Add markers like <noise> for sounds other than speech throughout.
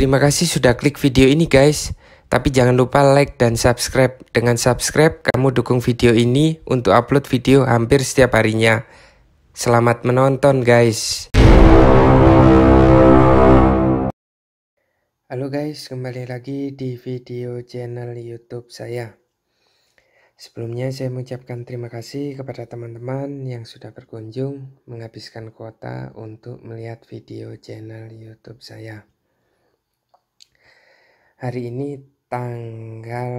Terima kasih sudah klik video ini guys. Tapi jangan lupa like dan subscribe. Dengan subscribe, kamu dukung video ini untuk upload video hampir setiap harinya. Selamat menonton guys. Halo guys, kembali lagi di video channel YouTube saya. Sebelumnya saya mengucapkan terima kasih kepada teman-teman yang sudah berkunjung menghabiskan kuota untuk melihat video channel YouTube saya hari ini tanggal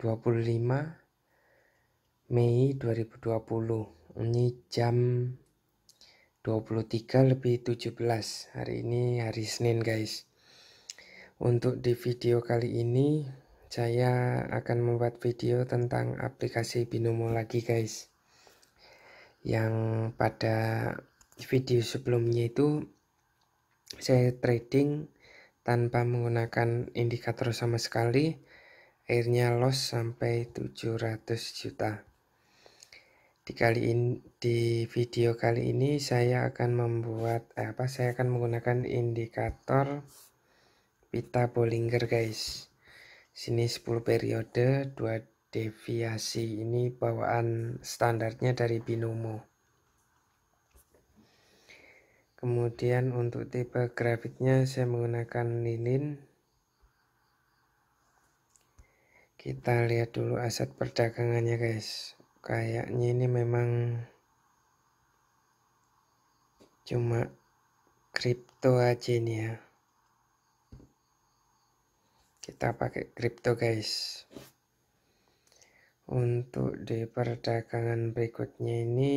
25 Mei 2020 ini jam 23 lebih 17 hari ini hari Senin guys untuk di video kali ini saya akan membuat video tentang aplikasi Binomo lagi guys yang pada video sebelumnya itu saya trading tanpa menggunakan indikator sama sekali akhirnya loss sampai 700 juta di kali in, di video kali ini saya akan membuat eh, apa saya akan menggunakan indikator pita Bollinger guys sini 10 periode 2 deviasi ini bawaan standarnya dari binomo kemudian untuk tipe grafiknya saya menggunakan lilin kita lihat dulu aset perdagangannya guys kayaknya ini memang cuma kripto aja ini ya kita pakai kripto guys untuk di perdagangan berikutnya ini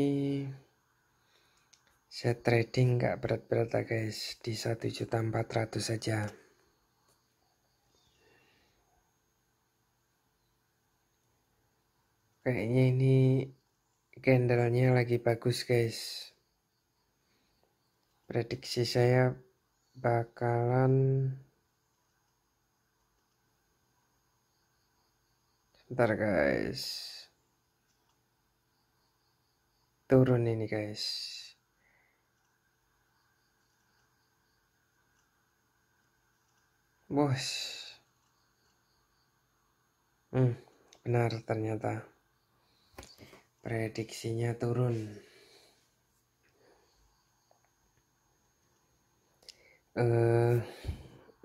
saya trading nggak berat-berat ya guys. Di 1.400 saja. Kayaknya ini candlenya lagi bagus guys. Prediksi saya bakalan Bentar guys. Turun ini guys. Bos. Hmm, benar ternyata. Prediksinya turun. Uh,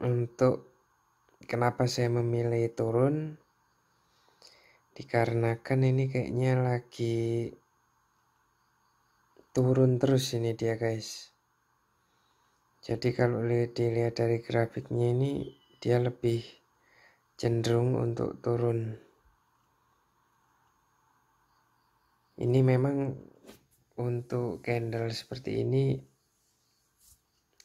untuk kenapa saya memilih turun dikarenakan ini kayaknya lagi turun terus ini dia guys jadi kalau dilihat dari grafiknya ini dia lebih cenderung untuk turun. Ini memang untuk candle seperti ini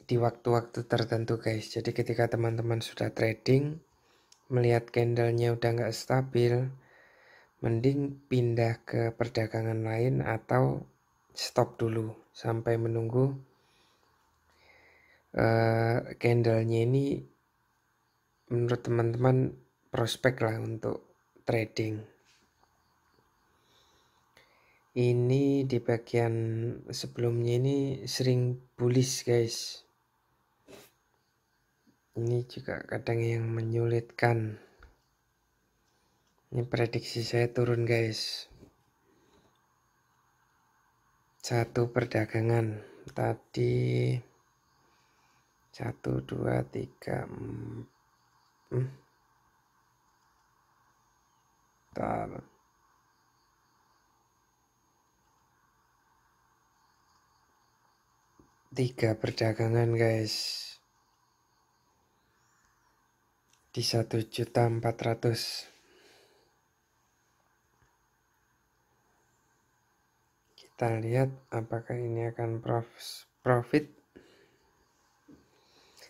di waktu-waktu tertentu guys. Jadi ketika teman-teman sudah trading melihat candlenya udah nggak stabil, mending pindah ke perdagangan lain atau stop dulu sampai menunggu uh, ini menurut teman-teman prospek lah untuk trading ini di bagian sebelumnya ini sering bullish guys ini juga kadang yang menyulitkan ini prediksi saya turun guys satu perdagangan tadi satu dua tiga emm mm. tiga perdagangan guys di satu juta empat ratus kita lihat apakah ini akan profit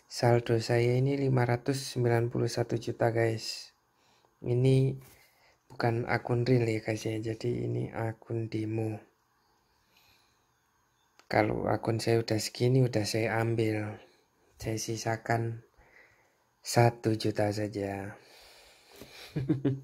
saldo saya ini 591 juta guys ini bukan akun real ya guys ya jadi ini akun demo kalau akun saya udah segini udah saya ambil saya sisakan satu juta saja <laughs>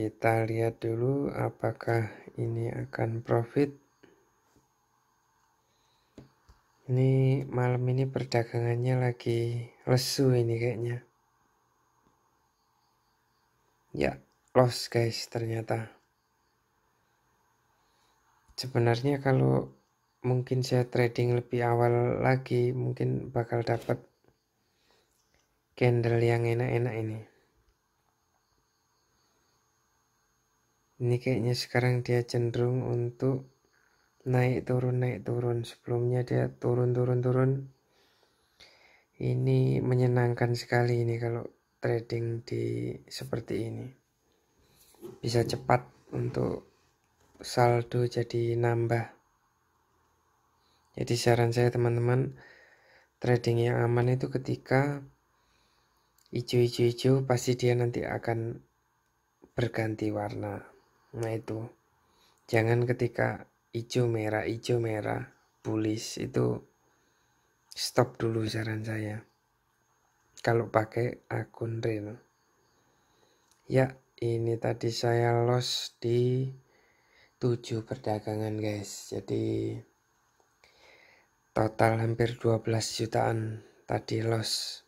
Kita lihat dulu apakah ini akan profit. Ini malam ini perdagangannya lagi lesu ini kayaknya. Ya, loss guys ternyata. Sebenarnya kalau mungkin saya trading lebih awal lagi mungkin bakal dapat candle yang enak-enak ini ini kayaknya sekarang dia cenderung untuk naik turun naik turun sebelumnya dia turun turun turun ini menyenangkan sekali ini kalau trading di seperti ini bisa cepat untuk saldo jadi nambah jadi saran saya teman-teman trading yang aman itu ketika hijau-hijau-hijau pasti dia nanti akan berganti warna Nah itu. Jangan ketika hijau merah, hijau merah, bulis itu stop dulu saran saya. Kalau pakai akun real. Ya, ini tadi saya loss di tujuh perdagangan guys. Jadi total hampir 12 jutaan tadi loss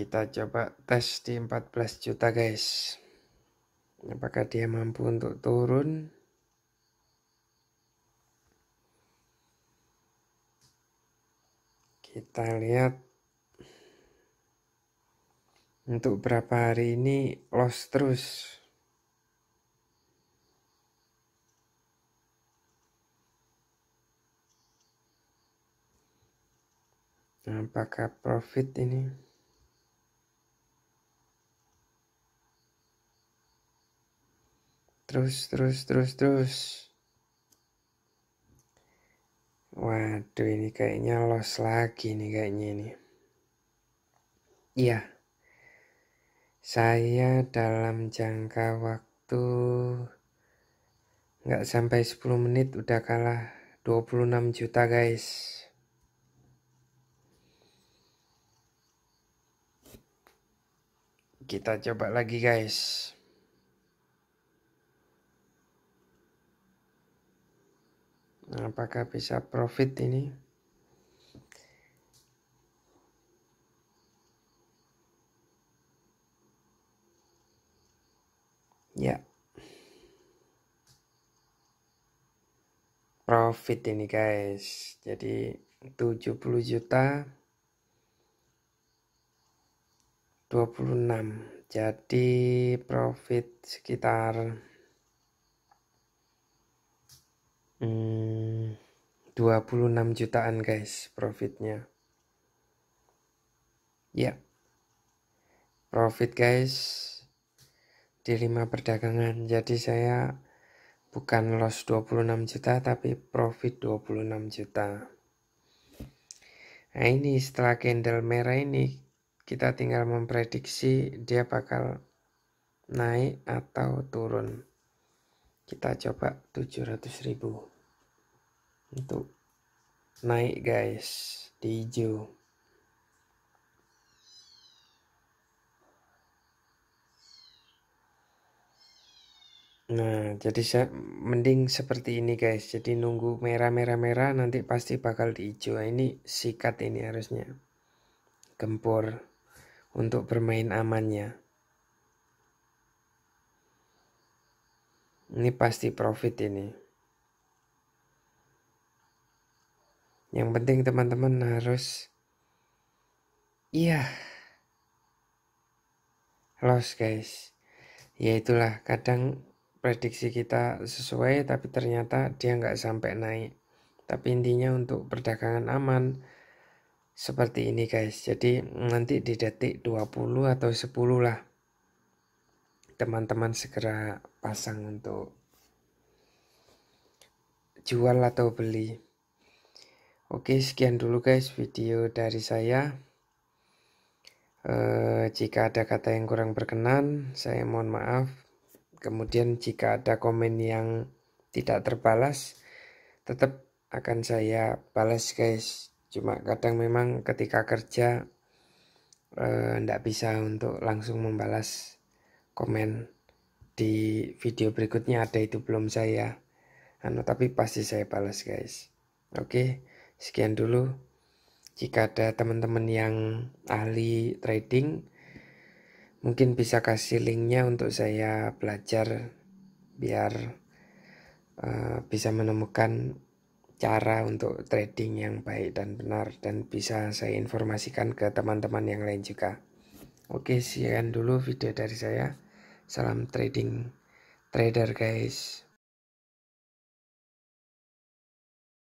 kita coba tes di 14 juta guys apakah dia mampu untuk turun kita lihat untuk berapa hari ini loss terus apakah profit ini terus terus terus terus waduh ini kayaknya los lagi nih kayaknya ini iya saya dalam jangka waktu nggak sampai 10 menit udah kalah 26 juta guys kita coba lagi guys Nah, apakah bisa profit ini ya profit ini guys jadi 70 juta 26 jadi profit sekitar hmm, 26 jutaan guys profitnya ya yeah. profit guys di 5 perdagangan jadi saya bukan loss 26 juta tapi profit 26 juta nah ini setelah candle merah ini kita tinggal memprediksi dia bakal naik atau turun kita coba 700 ribu untuk naik guys di hijau nah jadi saya mending seperti ini guys jadi nunggu merah merah merah nanti pasti bakal di hijau nah, ini sikat ini harusnya gempur untuk bermain amannya ini pasti profit ini Yang penting teman-teman harus iya loss guys. Ya itulah kadang prediksi kita sesuai tapi ternyata dia nggak sampai naik. Tapi intinya untuk perdagangan aman seperti ini guys. Jadi nanti di detik 20 atau 10 lah teman-teman segera pasang untuk jual atau beli. Oke, sekian dulu guys video dari saya. E, jika ada kata yang kurang berkenan, saya mohon maaf. Kemudian jika ada komen yang tidak terbalas, tetap akan saya balas guys. Cuma kadang memang ketika kerja tidak eh, e, bisa untuk langsung membalas komen di video berikutnya ada itu belum saya anu, tapi pasti saya balas guys oke okay. Sekian dulu. Jika ada teman-teman yang ahli trading, mungkin bisa kasih linknya untuk saya belajar biar uh, bisa menemukan cara untuk trading yang baik dan benar dan bisa saya informasikan ke teman-teman yang lain juga. Oke, sekian dulu video dari saya. Salam trading trader guys.